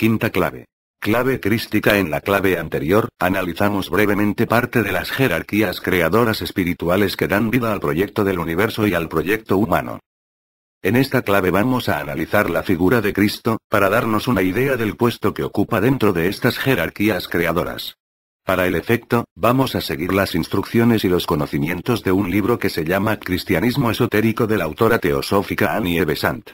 Quinta clave. Clave crística En la clave anterior, analizamos brevemente parte de las jerarquías creadoras espirituales que dan vida al proyecto del universo y al proyecto humano. En esta clave vamos a analizar la figura de Cristo, para darnos una idea del puesto que ocupa dentro de estas jerarquías creadoras. Para el efecto, vamos a seguir las instrucciones y los conocimientos de un libro que se llama Cristianismo Esotérico de la autora teosófica Annie Besant.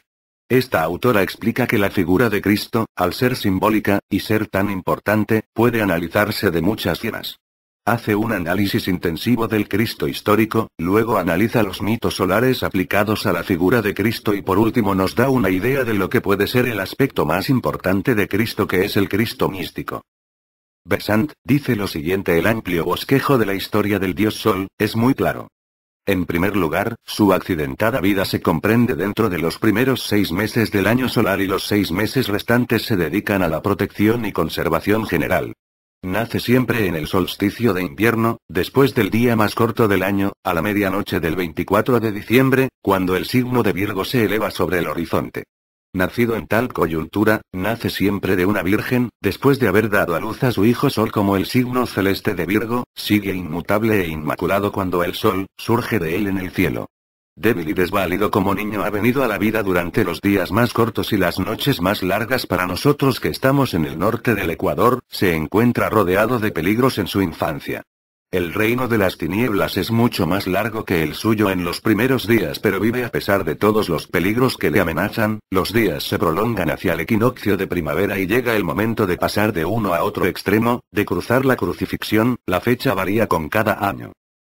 Esta autora explica que la figura de Cristo, al ser simbólica, y ser tan importante, puede analizarse de muchas formas. Hace un análisis intensivo del Cristo histórico, luego analiza los mitos solares aplicados a la figura de Cristo y por último nos da una idea de lo que puede ser el aspecto más importante de Cristo que es el Cristo místico. Besant, dice lo siguiente el amplio bosquejo de la historia del dios Sol, es muy claro. En primer lugar, su accidentada vida se comprende dentro de los primeros seis meses del año solar y los seis meses restantes se dedican a la protección y conservación general. Nace siempre en el solsticio de invierno, después del día más corto del año, a la medianoche del 24 de diciembre, cuando el signo de Virgo se eleva sobre el horizonte. Nacido en tal coyuntura, nace siempre de una virgen, después de haber dado a luz a su hijo Sol como el signo celeste de Virgo, sigue inmutable e inmaculado cuando el Sol, surge de él en el cielo. Débil y desválido como niño ha venido a la vida durante los días más cortos y las noches más largas para nosotros que estamos en el norte del Ecuador, se encuentra rodeado de peligros en su infancia. El reino de las tinieblas es mucho más largo que el suyo en los primeros días, pero vive a pesar de todos los peligros que le amenazan, los días se prolongan hacia el equinoccio de primavera y llega el momento de pasar de uno a otro extremo, de cruzar la crucifixión, la fecha varía con cada año.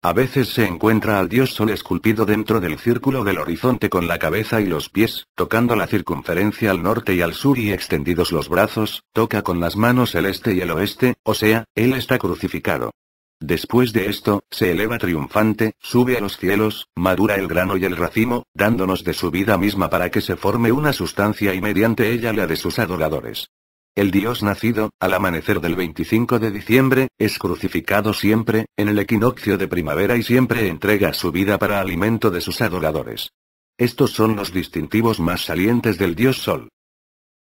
A veces se encuentra al dios sol esculpido dentro del círculo del horizonte con la cabeza y los pies, tocando la circunferencia al norte y al sur y extendidos los brazos, toca con las manos el este y el oeste, o sea, él está crucificado. Después de esto, se eleva triunfante, sube a los cielos, madura el grano y el racimo, dándonos de su vida misma para que se forme una sustancia y mediante ella la de sus adoradores. El Dios nacido, al amanecer del 25 de diciembre, es crucificado siempre, en el equinoccio de primavera y siempre entrega su vida para alimento de sus adoradores. Estos son los distintivos más salientes del Dios Sol.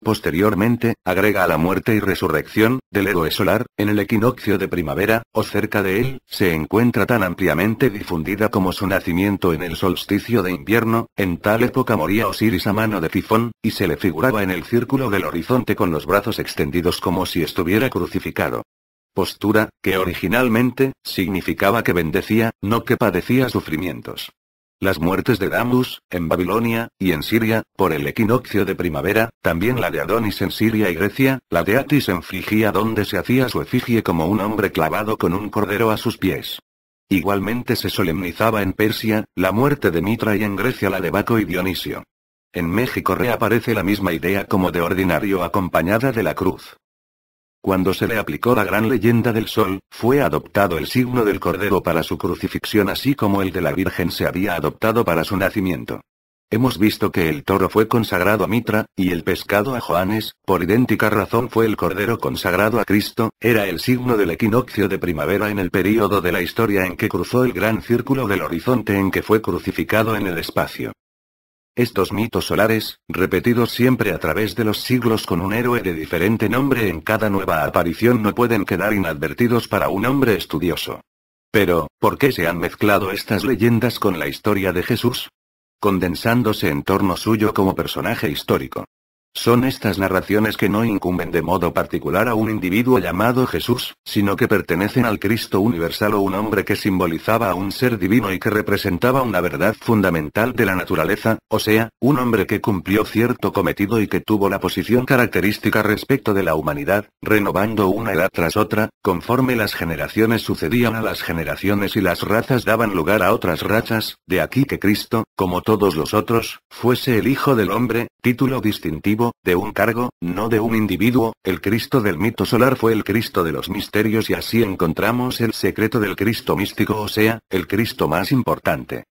Posteriormente, agrega a la muerte y resurrección, del héroe solar, en el equinoccio de primavera, o cerca de él, se encuentra tan ampliamente difundida como su nacimiento en el solsticio de invierno, en tal época moría Osiris a mano de tifón, y se le figuraba en el círculo del horizonte con los brazos extendidos como si estuviera crucificado. Postura, que originalmente, significaba que bendecía, no que padecía sufrimientos. Las muertes de Damus, en Babilonia, y en Siria, por el equinoccio de primavera, también la de Adonis en Siria y Grecia, la de Atis en Frigia donde se hacía su efigie como un hombre clavado con un cordero a sus pies. Igualmente se solemnizaba en Persia, la muerte de Mitra y en Grecia la de Baco y Dionisio. En México reaparece la misma idea como de ordinario acompañada de la cruz. Cuando se le aplicó la gran leyenda del sol, fue adoptado el signo del Cordero para su crucifixión así como el de la Virgen se había adoptado para su nacimiento. Hemos visto que el toro fue consagrado a Mitra, y el pescado a Joanes, por idéntica razón fue el cordero consagrado a Cristo, era el signo del equinoccio de primavera en el período de la historia en que cruzó el gran círculo del horizonte en que fue crucificado en el espacio. Estos mitos solares, repetidos siempre a través de los siglos con un héroe de diferente nombre en cada nueva aparición, no pueden quedar inadvertidos para un hombre estudioso. Pero, ¿por qué se han mezclado estas leyendas con la historia de Jesús? Condensándose en torno suyo como personaje histórico. Son estas narraciones que no incumben de modo particular a un individuo llamado Jesús, sino que pertenecen al Cristo universal o un hombre que simbolizaba a un ser divino y que representaba una verdad fundamental de la naturaleza, o sea, un hombre que cumplió cierto cometido y que tuvo la posición característica respecto de la humanidad, renovando una edad tras otra, conforme las generaciones sucedían a las generaciones y las razas daban lugar a otras razas, de aquí que Cristo, como todos los otros, fuese el Hijo del Hombre, título distintivo de un cargo, no de un individuo, el Cristo del mito solar fue el Cristo de los misterios y así encontramos el secreto del Cristo místico o sea, el Cristo más importante.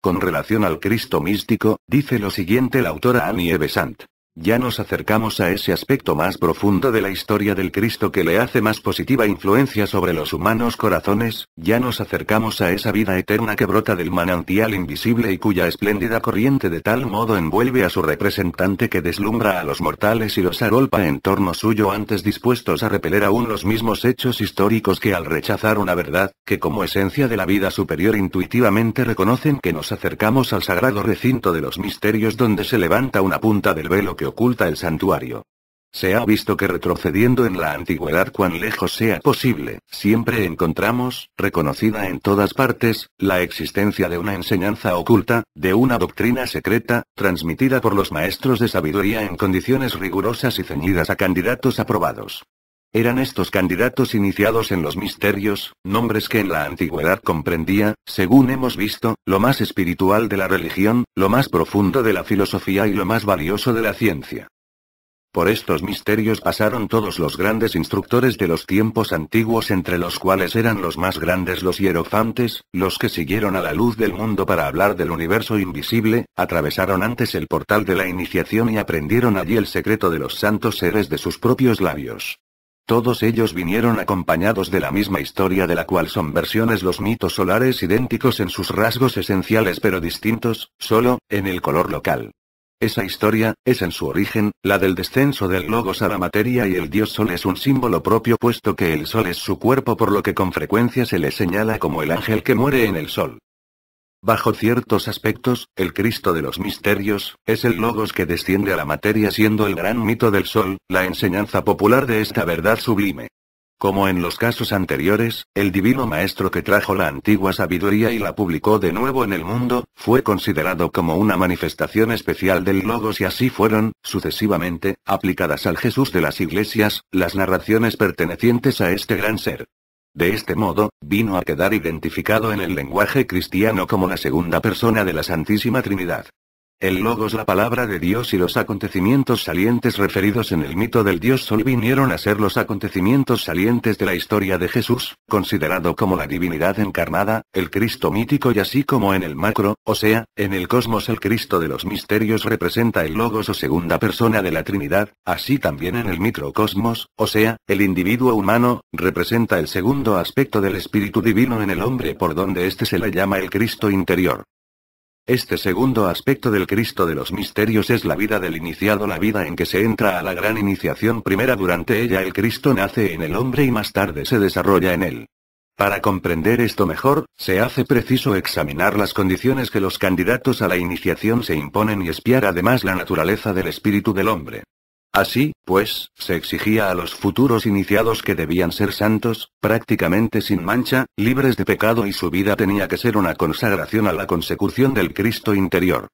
Con relación al Cristo místico, dice lo siguiente la autora Annie Evesant. Ya nos acercamos a ese aspecto más profundo de la historia del Cristo que le hace más positiva influencia sobre los humanos corazones, ya nos acercamos a esa vida eterna que brota del manantial invisible y cuya espléndida corriente de tal modo envuelve a su representante que deslumbra a los mortales y los arolpa en torno suyo antes dispuestos a repeler aún los mismos hechos históricos que al rechazar una verdad, que como esencia de la vida superior intuitivamente reconocen que nos acercamos al sagrado recinto de los misterios donde se levanta una punta del velo que oculta el santuario. Se ha visto que retrocediendo en la antigüedad cuan lejos sea posible, siempre encontramos, reconocida en todas partes, la existencia de una enseñanza oculta, de una doctrina secreta, transmitida por los maestros de sabiduría en condiciones rigurosas y ceñidas a candidatos aprobados. Eran estos candidatos iniciados en los misterios, nombres que en la antigüedad comprendía, según hemos visto, lo más espiritual de la religión, lo más profundo de la filosofía y lo más valioso de la ciencia. Por estos misterios pasaron todos los grandes instructores de los tiempos antiguos entre los cuales eran los más grandes los hierofantes, los que siguieron a la luz del mundo para hablar del universo invisible, atravesaron antes el portal de la iniciación y aprendieron allí el secreto de los santos seres de sus propios labios. Todos ellos vinieron acompañados de la misma historia de la cual son versiones los mitos solares idénticos en sus rasgos esenciales pero distintos, solo, en el color local. Esa historia, es en su origen, la del descenso del logos a la materia y el dios sol es un símbolo propio puesto que el sol es su cuerpo por lo que con frecuencia se le señala como el ángel que muere en el sol. Bajo ciertos aspectos, el Cristo de los Misterios, es el logos que desciende a la materia siendo el gran mito del Sol, la enseñanza popular de esta verdad sublime. Como en los casos anteriores, el divino maestro que trajo la antigua sabiduría y la publicó de nuevo en el mundo, fue considerado como una manifestación especial del Logos y así fueron, sucesivamente, aplicadas al Jesús de las iglesias, las narraciones pertenecientes a este gran ser. De este modo, vino a quedar identificado en el lenguaje cristiano como la segunda persona de la Santísima Trinidad. El logos, la palabra de Dios y los acontecimientos salientes referidos en el mito del Dios Sol vinieron a ser los acontecimientos salientes de la historia de Jesús, considerado como la divinidad encarnada, el Cristo mítico y así como en el macro, o sea, en el cosmos el Cristo de los misterios representa el logos o segunda persona de la Trinidad, así también en el microcosmos, o sea, el individuo humano, representa el segundo aspecto del espíritu divino en el hombre por donde éste se le llama el Cristo interior. Este segundo aspecto del Cristo de los Misterios es la vida del iniciado, la vida en que se entra a la gran iniciación primera. Durante ella el Cristo nace en el hombre y más tarde se desarrolla en él. Para comprender esto mejor, se hace preciso examinar las condiciones que los candidatos a la iniciación se imponen y espiar además la naturaleza del espíritu del hombre. Así, pues, se exigía a los futuros iniciados que debían ser santos, prácticamente sin mancha, libres de pecado y su vida tenía que ser una consagración a la consecución del Cristo interior.